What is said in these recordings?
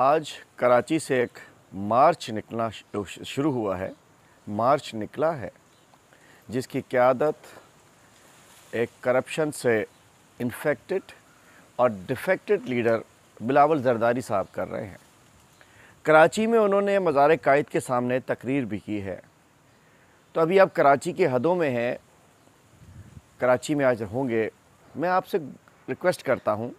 आज कराची से एक मार्च निकलना शुरू हुआ है मार्च निकला है जिसकी क्यादत एक करप्शन से इन्फेक्टेड और डिफेक्टेड लीडर बिलावल जरदारी साहब कर रहे हैं कराची में उन्होंने मज़ार कायद के सामने तकरीर भी की है तो अभी आप कराची के हदों में हैं कराची में आज होंगे मैं आपसे रिक्वेस्ट करता हूँ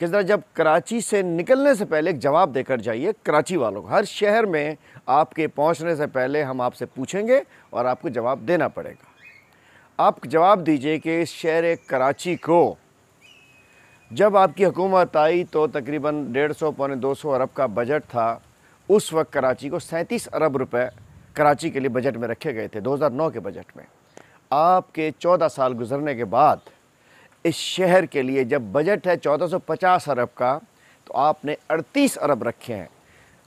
किस तरह जब कराची से निकलने से पहले एक जवाब देकर जाइए कराची वालों को हर शहर में आपके पहुंचने से पहले हम आपसे पूछेंगे और आपको जवाब देना पड़ेगा आप जवाब दीजिए कि इस शहर कराची को जब आपकी हुकूमत आई तो तकरीबन डेढ़ सौ पौने दो सौ अरब का बजट था उस वक्त कराची को सैंतीस अरब रुपए कराची के लिए बजट में रखे गए थे 2009 के बजट में आपके 14 साल गुजरने के बाद इस शहर के लिए जब बजट है 1450 अरब का तो आपने 38 अरब रखे हैं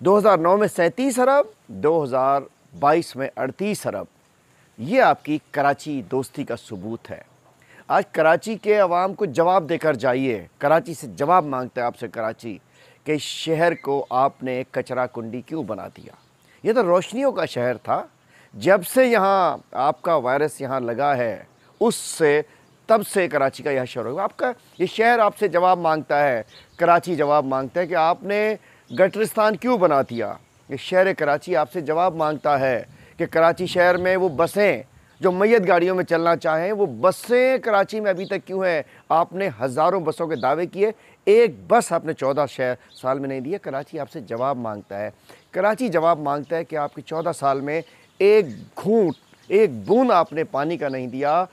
2009 में 37 अरब 2022 में 38 अरब ये आपकी कराची दोस्ती का सबूत है आज कराची के आवाम को जवाब देकर जाइए कराची से जवाब मांगते हैं आपसे कराची के शहर को आपने कचरा कुंडी क्यों बना दिया ये तो रोशनियों का शहर था जब से यहाँ आपका वायरस यहाँ लगा है उससे तब से कराची का यह शहर होगा आपका ये शहर आपसे जवाब मांगता है कराची जवाब मांगता है कि आपने गटरिस्तान क्यों बना दिया ये शहर कराची आपसे जवाब मांगता है कि कराची शहर में वो बसें जो मैत गाड़ियों में चलना चाहें वो बसें कराची में अभी तक क्यों हैं आपने हज़ारों बसों के दावे किए एक बस आपने चौदह शहर साल में नहीं दी है कराची आपसे जवाब मांगता है कराची जवाब मांगता है कि आपकी चौदह साल में एक घूट एक बूंद आपने पानी का नहीं दिया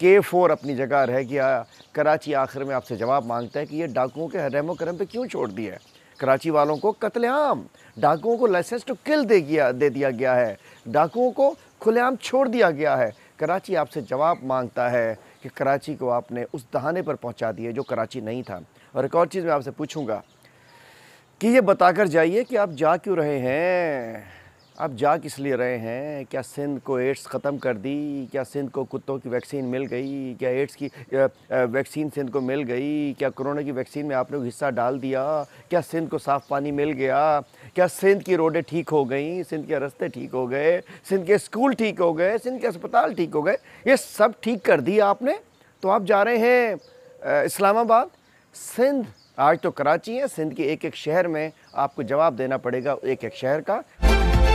के फोर अपनी जगह रह गया कराची आखिर में आपसे जवाब मांगता है कि ये डाकुओं के रहमो करम पर क्यों छोड़ दिया है कराची वालों को कत्लेआम डाकुओं को लाइसेंस टू किल दे गया दे दिया गया है डाकुओं को खुलेआम छोड़ दिया गया है कराची आपसे जवाब मांगता है कि कराची को आपने उस दहाने पर पहुंचा दिए जो कराची नहीं था और एक और चीज़ मैं आपसे पूछूंगा कि ये बताकर जाइए कि आप जा क्यों रहे हैं अब जा किस लिए रहे हैं क्या सिंध को एड्स ख़त्म कर दी क्या सिंध को कुत्तों की वैक्सीन मिल गई क्या एड्स की वैक्सीन सिंध को मिल गई क्या कोरोना की वैक्सीन में आप लोग हिस्सा डाल दिया क्या सिंध को साफ़ पानी मिल गया क्या सिंध की रोडें ठीक हो गई सिंध के रास्ते ठीक हो गए सिंध के स्कूल ठीक हो गए सिंध के अस्पताल ठीक हो गए ये सब ठीक कर दिया आपने तो आप जा रहे हैं इस्लामाबाद सिंध आज तो कराची है सिंध के एक एक शहर में आपको जवाब देना पड़ेगा एक एक शहर का